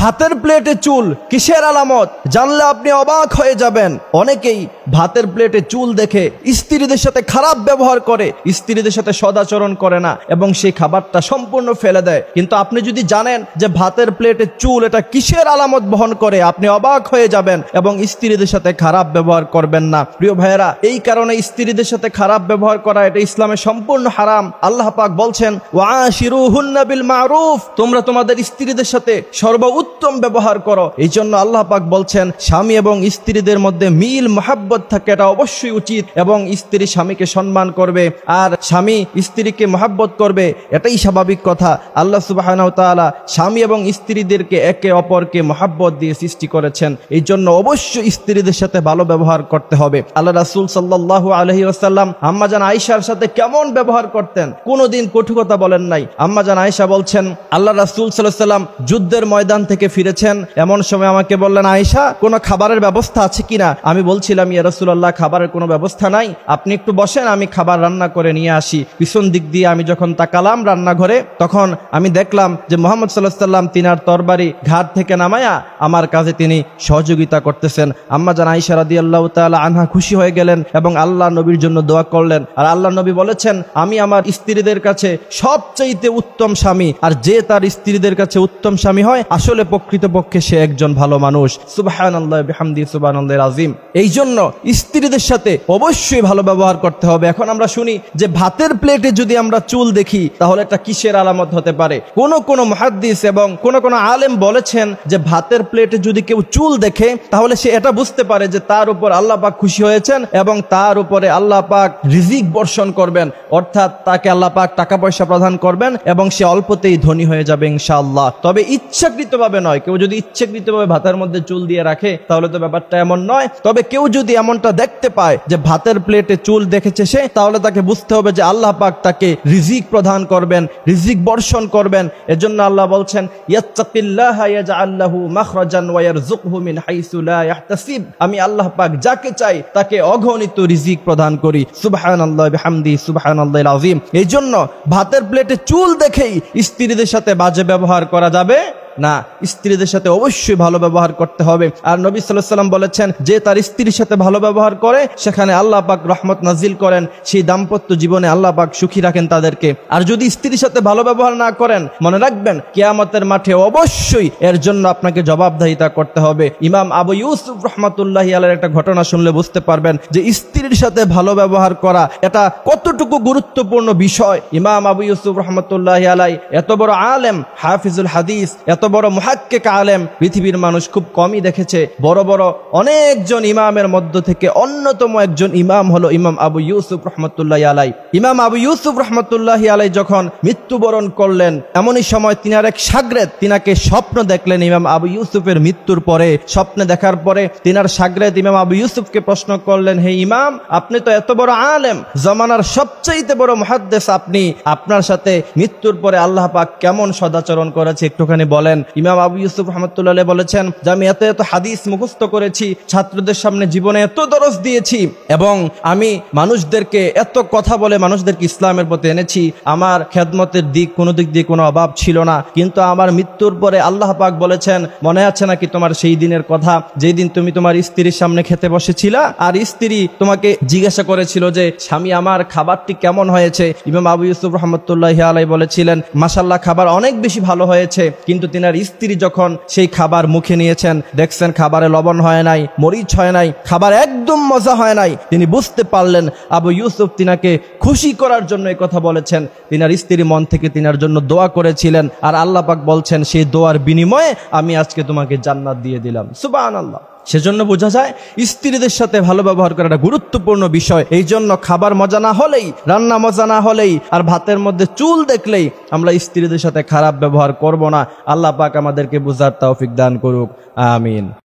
ভাতের প্লেটে চুল কিসের আলামত জানলে আপনি অবাক হয়ে যাবেন অনেকেই ভাতের প্লেটে চুল দেখে স্ত্রীদের সাথে খারাপ ব্যবহার করে স্ত্রীদের সাথে সদাচরণ করে না এবং সেই খাবারটা সম্পূর্ণ ফেলে দেয় কিন্তু আপনি যদি জানেন যে ভাতের প্লেটে চুল এটা কিসের আলামত বহন করে আপনি অবাক হয়ে যাবেন এবং স্ত্রীদের সাথে খারাপ ব্যবহার করবেন না প্রিয় ভাইয়েরা এই কারণে স্ত্রীদের সাথে খারাপ ব্যবহার করা এটা ইসলামে সম্পূর্ণ হারাম আল্লাহ পাক বলছেন ওয়া শিরু বিল মারুফ তোমরা তোমাদের স্ত্রীদের সাথে সর্ব উত্তম ব্যবহার করো এই জন্য আল্লাহ পাক বলছেন স্বামী এবং স্ত্রীদের মধ্যে মিল মহাব্বত থাকে এটা অবশ্যই উচিত এবং স্ত্রী স্বামীকে সম্মান করবে আর স্বামী স্ত্রীকে মহাব্বত করবে এটাই স্বাভাবিক কথা আল্লাহ সুবাহ স্বামী এবং স্ত্রীদেরকে একে অপরকে মহাব্বত দিয়ে সৃষ্টি করেছেন এই জন্য অবশ্যই স্ত্রীদের সাথে ভালো ব্যবহার করতে হবে আল্লাহ রাসুল সাল্লাহ আলহি আসাল্লাম আম্মাজান আয়সার সাথে কেমন ব্যবহার করতেন কোনোদিন কঠু কথা বলেন নাই আম্মাজান আয়সা বলছেন আল্লাহ রাসুল সাল্লাহ সাল্লাম যুদ্ধের ময়দান থেকে ফিরেছেন এমন সময় আমাকে বললেন আয়সা কোনো খাবারের ব্যবস্থা আছে কিনা আমি বলছিলাম ইয়ারসুল্লাহ খাবারের কোনো ব্যবস্থা নাই আপনি একটু বসেন আমি খাবার রান্না করে নিয়ে আসি পিছন দিক দিয়ে আমি যখন তাকালাম রান্নাঘরে তখন আমি দেখলাম যে মোহাম্মদ সাল্লাহাম তিনার তরবারি ঘাট থেকে নামায়া আমার কাজে তিনি সহযোগিতা করতেছেন আম্মা জান আয়সা রাদি আল্লাহ তালা আনহা খুশি হয়ে গেলেন এবং আল্লাহ নবীর জন্য দোয়া করলেন আর আল্লাহ নবী বলেছেন আমি আমার স্ত্রীদের কাছে সবচেয়েতে উত্তম স্বামী আর যে তার স্ত্রীদের কাছে উত্তম স্বামী হয় আসলে আসলে প্রকৃতপক্ষে সে একজন ভালো মানুষ সুবাহান আল্লাহ আজিম এই জন্য স্ত্রীদের সাথে অবশ্যই ভালো ব্যবহার করতে হবে এখন আমরা শুনি যে ভাতের প্লেটে যদি আমরা চুল দেখি তাহলে এটা কিসের আলামত হতে পারে কোন কোন মহাদ্দিস এবং কোন কোন আলেম বলেছেন যে ভাতের প্লেটে যদি কেউ চুল দেখে তাহলে সে এটা বুঝতে পারে যে তার উপর আল্লাহ পাক খুশি হয়েছেন এবং তার উপরে আল্লাহ পাক রিজিক বর্ষণ করবেন অর্থাৎ তাকে আল্লাহ পাক টাকা পয়সা প্রদান করবেন এবং সে অল্পতেই ধনী হয়ে যাবে ইনশাআল্লাহ তবে ইচ্ছাকৃত ভাবে নয় কেউ যদি ইচ্ছাকৃতভাবে ভাতের মধ্যে চুল দিয়ে রাখে তাহলে তো ব্যাপারটা এমন নয় তবে কেউ যদি এমনটা দেখতে পায় যে ভাতের প্লেটে চুল দেখেছে সে তাহলে তাকে বুঝতে হবে যে আল্লাহ পাক তাকে রিজিক প্রদান করবেন রিজিক বর্ষণ করবেন এজন্য আল্লাহ বলছেন আমি আল্লাহ পাক যাকে চাই তাকে অগণিত রিজিক প্রদান করি সুবাহান আল্লাহ হামদি সুবাহান আল্লাহ আজিম এই জন্য ভাতের প্লেটে চুল দেখেই স্ত্রীদের সাথে বাজে ব্যবহার করা যাবে না স্ত্রীদের সাথে অবশ্যই ভালো ব্যবহার করতে হবে আর নবী সাল্লাম বলেছেন যে তার স্ত্রীর সাথে ভালো ব্যবহার করে সেখানে আল্লাহ পাক রহমত নাজিল করেন সেই দাম্পত্য জীবনে আল্লাহ পাক সুখী রাখেন তাদেরকে আর যদি স্ত্রীর সাথে ভালো ব্যবহার না করেন মনে রাখবেন কেয়ামতের মাঠে অবশ্যই এর জন্য আপনাকে জবাবদাহিতা করতে হবে ইমাম আবু ইউসুফ রহমতুল্লাহ আলের একটা ঘটনা শুনলে বুঝতে পারবেন যে স্ত্রীর সাথে ভালো ব্যবহার করা এটা কতটুকু গুরুত্বপূর্ণ বিষয় ইমাম আবু ইউসুফ রহমতুল্লাহ আলাই এত বড় আলেম হাফিজুল হাদিস এত বড় মুহাক্কে আলেম পৃথিবীর মানুষ খুব কমই দেখেছে বড় বড় অনেকজন ইমামের মধ্য থেকে অন্যতম একজন ইমাম হলো ইমাম আবু ইউসুফ রহমতুল্লাহ আলাই ইমাম আবু ইউসুফ রহমতুল্লাহ আলাই যখন মৃত্যুবরণ করলেন এমনই সময় তিনার এক সাগরেদ তিনাকে স্বপ্ন দেখলেন ইমাম আবু ইউসুফের মৃত্যুর পরে স্বপ্নে দেখার পরে তিনার সাগরেদ ইমাম আবু ইউসুফকে প্রশ্ন করলেন হে ইমাম আপনি তো এত বড় আলেম জমানার সবচেয়ে বড় মহাদ্দেশ আপনি আপনার সাথে মৃত্যুর পরে আল্লাহ পাক কেমন সদাচরণ করেছে একটুখানি বলেন করেন ইমাম আবু ইউসুফ রহমতুল্লাহ বলেছেন যে আমি এত এত হাদিস মুখস্থ করেছি ছাত্রদের সামনে জীবনে এত দরস দিয়েছি এবং আমি মানুষদেরকে এত কথা বলে মানুষদেরকে ইসলামের প্রতি এনেছি আমার খেদমতের দিক কোনো দিক দিয়ে কোনো অভাব ছিল না কিন্তু আমার মৃত্যুর পরে আল্লাহ পাক বলেছেন মনে আছে নাকি তোমার সেই দিনের কথা যেই দিন তুমি তোমার স্ত্রীর সামনে খেতে বসেছিল আর স্ত্রী তোমাকে জিজ্ঞাসা করেছিল যে স্বামী আমার খাবারটি কেমন হয়েছে ইমাম আবু ইউসুফ রহমতুল্লাহ আলাই বলেছিলেন মাসাল্লাহ খাবার অনেক বেশি ভালো হয়েছে কিন্তু তিনি হুসাইনের স্ত্রী যখন সেই খাবার মুখে নিয়েছেন দেখছেন খাবারে লবণ হয় নাই মরিচ হয় নাই খাবার একদম মজা হয় নাই তিনি বুঝতে পারলেন আবু ইউসুফ তিনাকে খুশি করার জন্য এই কথা বলেছেন তিনার স্ত্রীর মন থেকে তিনার জন্য দোয়া করেছিলেন আর আল্লাপাক বলছেন সেই দোয়ার বিনিময়ে আমি আজকে তোমাকে জান্নাত দিয়ে দিলাম সুবাহ আল্লাহ সেজন্য বোঝা যায় স্ত্রীদের সাথে ভালো ব্যবহার করা একটা গুরুত্বপূর্ণ বিষয় এই জন্য খাবার মজা না হলেই রান্না মজা না হলেই আর ভাতের মধ্যে চুল দেখলেই আমরা স্ত্রীদের সাথে খারাপ ব্যবহার করব না আল্লাহ পাক আমাদেরকে বোঝার তাওফিক দান করুক আমিন